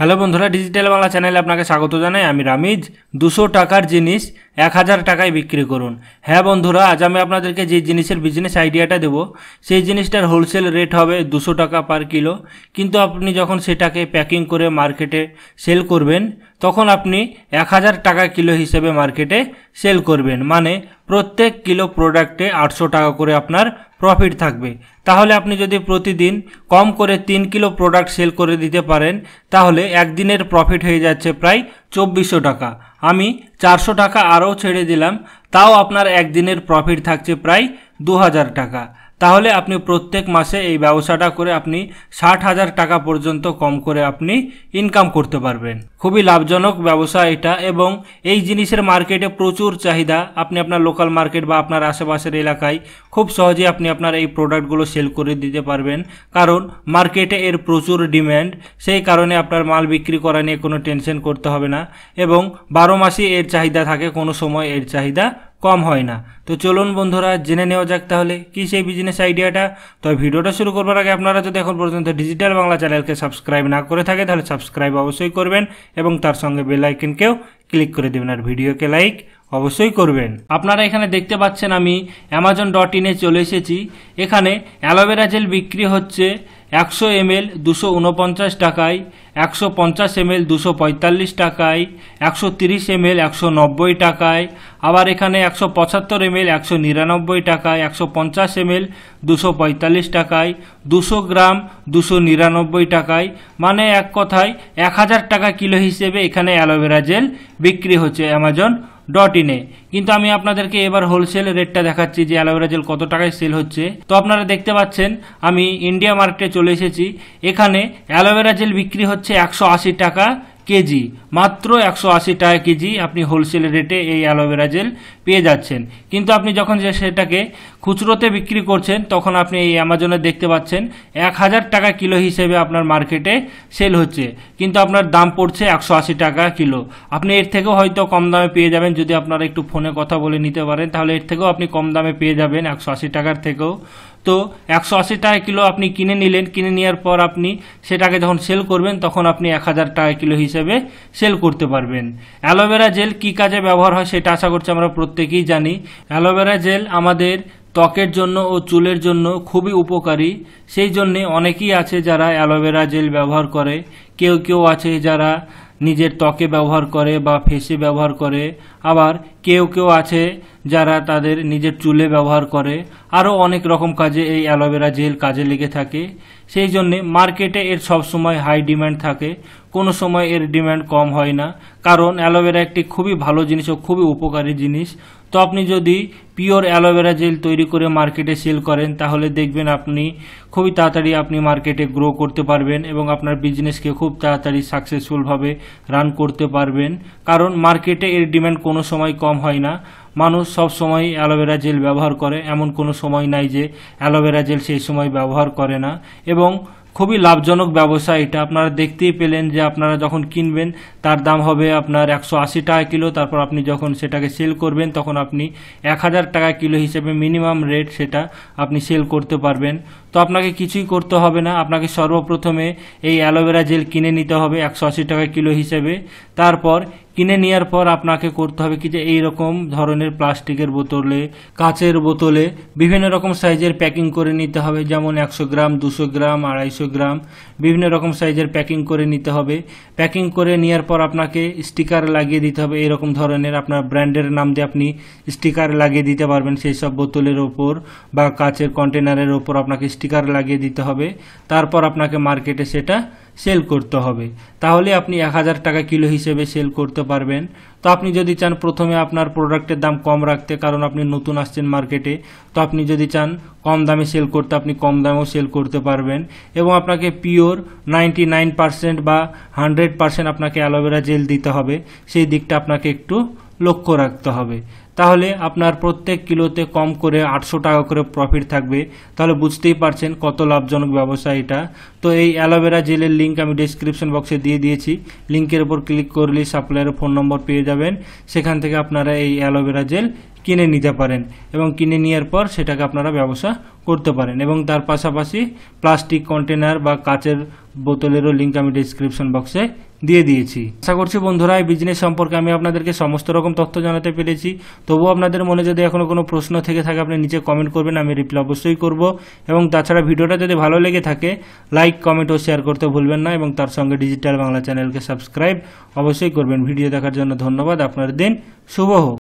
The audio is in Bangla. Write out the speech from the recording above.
হ্যালো বন্ধুরা ডিজিটাল বাংলা চ্যানেলে আপনাকে স্বাগত জানাই আমি রামিজ দুশো টাকার জিনিস এক হাজার টাকায় বিক্রি করুন হ্যাঁ বন্ধুরা আজ আমি আপনাদেরকে যে জিনিসের বিজনেস আইডিয়াটা দেব সেই জিনিসটার হোলসেল রেট হবে দুশো টাকা পার কিলো কিন্তু আপনি যখন সেটাকে প্যাকিং করে মার্কেটে সেল করবেন তখন আপনি এক হাজার টাকা কিলো হিসেবে মার্কেটে সেল করবেন মানে প্রত্যেক কিলো প্রোডাক্টে আটশো টাকা করে আপনার প্রফিট থাকবে তাহলে আপনি যদি প্রতিদিন কম করে তিন কিলো প্রোডাক্ট সেল করে দিতে পারেন তাহলে একদিনের প্রফিট হয়ে যাচ্ছে প্রায় চব্বিশশো টাকা আমি চারশো টাকা আরও ছেড়ে দিলাম তাও আপনার একদিনের প্রফিট থাকছে প্রায় দু টাকা তাহলে আপনি প্রত্যেক মাসে এই ব্যবসাটা করে আপনি ষাট হাজার টাকা পর্যন্ত কম করে আপনি ইনকাম করতে পারবেন খুবই লাভজনক ব্যবসা এটা এবং এই জিনিসের মার্কেটে প্রচুর চাহিদা আপনি আপনার লোকাল মার্কেট বা আপনার আশেপাশের এলাকায় খুব সহজে আপনি আপনার এই প্রোডাক্টগুলো সেল করে দিতে পারবেন কারণ মার্কেটে এর প্রচুর ডিম্যান্ড সেই কারণে আপনার মাল বিক্রি করা নিয়ে কোনো টেনশন করতে হবে না এবং বারো মাসই এর চাহিদা থাকে কোনো সময় এর চাহিদা কম হয় না তো চলুন বন্ধুরা জেনে নেওয়া যাক তাহলে কী সেই বিজনেস আইডিয়াটা তো ভিডিওটা শুরু করবার আগে আপনারা যদি এখন পর্যন্ত ডিজিটাল বাংলা চ্যানেলকে সাবস্ক্রাইব না করে থাকে তাহলে সাবস্ক্রাইব অবশ্যই করবেন এবং তার সঙ্গে বেল আইকনকেও ক্লিক করে দেবেন আর ভিডিওকে লাইক অবশ্যই করবেন আপনারা এখানে দেখতে পাচ্ছেন আমি অ্যামাজন ডট ইনে চলে এসেছি এখানে অ্যালোভেরা জেল বিক্রি হচ্ছে একশো এম এল দুশো উনপঞ্চাশ টাকায় একশো পঞ্চাশ এমএল দুশো পঁয়তাল্লিশ টাকায় একশো তিরিশ এমএল একশো নব্বই টাকায় আবার এখানে একশো পঁচাত্তর এমএল একশো নিরানব্বই টাকায় একশো পঞ্চাশ এমএল দুশো পঁয়তাল্লিশ টাকায় দুশো গ্রাম দুশো নিরানব্বই টাকায় মানে এক কথায় এক হাজার টাকা কিলো হিসেবে এখানে অ্যালোভেরা জেল বিক্রি হচ্ছে অ্যামাজন ডট ইনে কিন্তু আমি আপনাদেরকে এবার হোলসেল রেটটা দেখাচ্ছি যে অ্যালোভেরা জেল কত টাকায় সেল হচ্ছে তো আপনারা দেখতে পাচ্ছেন আমি ইন্ডিয়া মার্কেটে চলে এসেছি এখানে অ্যালোভেরা জেল বিক্রি হচ্ছে একশো টাকা কেজি মাত্র একশো টাকা কেজি আপনি হোলসেল রেটে এই অ্যালোভেরা জেল পেয়ে যাচ্ছেন কিন্তু আপনি যখন যে সেটাকে খুচরোতে বিক্রি করছেন তখন আপনি এই অ্যামাজনে দেখতে পাচ্ছেন এক হাজার টাকা কিলো হিসেবে আপনার মার্কেটে সেল হচ্ছে কিন্তু আপনার দাম পড়ছে একশো আশি টাকা কিলো আপনি এর থেকেও হয়তো কম দামে পেয়ে যাবেন যদি আপনারা একটু ফোনে কথা বলে নিতে পারেন তাহলে এর থেকেও আপনি কম দামে পেয়ে যাবেন একশো আশি টাকার থেকেও তো একশো আশি টাকা কিলো আপনি কিনে নিলেন কিনে নেওয়ার পর আপনি সেটাকে যখন সেল করবেন তখন আপনি এক হাজার টাকা কিলো হিসেবে সেল করতে পারবেন অ্যালোভেরা জেল কী কাজে ব্যবহার হয় সেটা আশা করছি আমরা প্রত্যেক প্রত্যেকেই জানি অ্যালোভেরা জেল আমাদের ত্বকের জন্য ও চুলের জন্য খুবই উপকারী সেই জন্যে অনেকেই আছে যারা অ্যালোভেরা জেল ব্যবহার করে কেউ কেউ আছে যারা নিজের ত্বকে ব্যবহার করে বা ফেসে ব্যবহার করে আবার কেউ কেউ আছে যারা তাদের নিজের চুলে ব্যবহার করে আরও অনেক রকম কাজে এই অ্যালোভেরা জেল কাজে লেগে থাকে সেই জন্যে মার্কেটে এর সবসময় হাই ডিম্যান্ড থাকে কোনো সময় এর ডিম্যান্ড কম হয় না কারণ অ্যালোভেরা একটি খুবই ভালো জিনিস ও খুবই উপকারী জিনিস তো আপনি যদি পিওর অ্যালোভেরা জেল তৈরি করে মার্কেটে সেল করেন তাহলে দেখবেন আপনি খুবই তাড়াতাড়ি আপনি মার্কেটে গ্রো করতে পারবেন এবং আপনার বিজনেসকে খুব তাড়াতাড়ি সাকসেসফুলভাবে রান করতে পারবেন কারণ মার্কেটে এর ডিম্যান্ড কোনো সময় কম হয় না মানুষ সব সময় অ্যালোভেরা জেল ব্যবহার করে এমন কোনো সময় নাই যে অ্যালোভেরা জেল সেই সময় ব্যবহার করে না এবং খুবই লাভজনক ব্যবসা এটা আপনারা দেখতেই পেলেন যে আপনারা যখন কিনবেন তার দাম হবে আপনার একশো আশি টাকা কিলো তারপর আপনি যখন সেটাকে সেল করবেন তখন আপনি এক হাজার টাকা কিলো হিসেবে মিনিমাম রেট সেটা আপনি সেল করতে পারবেন তো আপনাকে কিছুই করতে হবে না আপনাকে সর্বপ্রথমে এই অ্যালোভেরা জেল কিনে নিতে হবে একশো আশি টাকা কিলো হিসেবে তারপর কিনে নেওয়ার পর আপনাকে করতে হবে কি যে এই রকম ধরনের প্লাস্টিকের বোতলে কাচের বোতলে বিভিন্ন রকম সাইজের প্যাকিং করে নিতে হবে যেমন একশো গ্রাম দুশো গ্রাম আড়াইশো গ্রাম বিভিন্ন রকম সাইজের প্যাকিং করে নিতে হবে প্যাকিং করে নেওয়ার পর আপনাকে স্টিকার লাগিয়ে দিতে হবে এই রকম ধরনের আপনার ব্র্যান্ডের নাম দিয়ে আপনি স্টিকার লাগিয়ে দিতে পারবেন সেই সব বোতলের ওপর বা কাচের কন্টেনারের ওপর আপনাকে স্টিকার লাগিয়ে দিতে হবে তারপর আপনাকে মার্কেটে সেটা সেল করতে হবে তাহলে আপনি এক হাজার টাকা কিলো হিসেবে সেল করতে পারবেন তো আপনি যদি চান প্রথমে আপনার প্রোডাক্টের দাম কম রাখতে কারণ আপনি নতুন আসছেন মার্কেটে তো আপনি যদি চান কম দামে সেল করতে আপনি কম দামেও সেল করতে পারবেন এবং আপনাকে পিওর নাইনটি নাইন পার্সেন্ট বা হান্ড্রেড পার্সেন্ট আপনাকে অ্যালোভেরা জেল দিতে হবে সেই দিকটা আপনাকে একটু লক্ষ্য রাখতে হবে তাহলে আপনার প্রত্যেক কিলোতে কম করে আটশো টাকা করে প্রফিট থাকবে তাহলে বুঝতেই পারছেন কত লাভজনক ব্যবসা এটা তো এই অ্যালোভেরা জেলের লিঙ্ক আমি ডিসক্রিপশন বক্সে দিয়ে দিয়েছি লিঙ্কের উপর ক্লিক করলেই সাপ্লাইয়ের ফোন নম্বর পেয়ে যাবেন সেখান থেকে আপনারা এই অ্যালোভেরা জেল কিনে নিতে পারেন এবং কিনে নেওয়ার পর সেটাকে আপনারা ব্যবসা করতে পারেন এবং তার পাশাপাশি প্লাস্টিক কন্টেনার বা কাচের বোতলেরও লিঙ্ক আমি ডিসক্রিপশন বক্সে দিয়ে দিয়েছি আশা করছি বন্ধুরা এই বিজনেস সম্পর্কে আমি আপনাদেরকে সমস্ত রকম তথ্য জানাতে পেরেছি তবু আপনাদের মনে যদি এখনও কোনো প্রশ্ন থেকে থাকে আপনি নিচে কমেন্ট করবেন আমি রিপ্লাই অবশ্যই করব এবং তাছাড়া ভিডিওটা যদি ভালো লেগে থাকে লাইক কমেন্ট ও শেয়ার করতে ভুলবেন না এবং তার সঙ্গে ডিজিটাল বাংলা চ্যানেলকে সাবস্ক্রাইব অবশ্যই করবেন ভিডিও দেখার জন্য ধন্যবাদ আপনার দিন শুভ হোক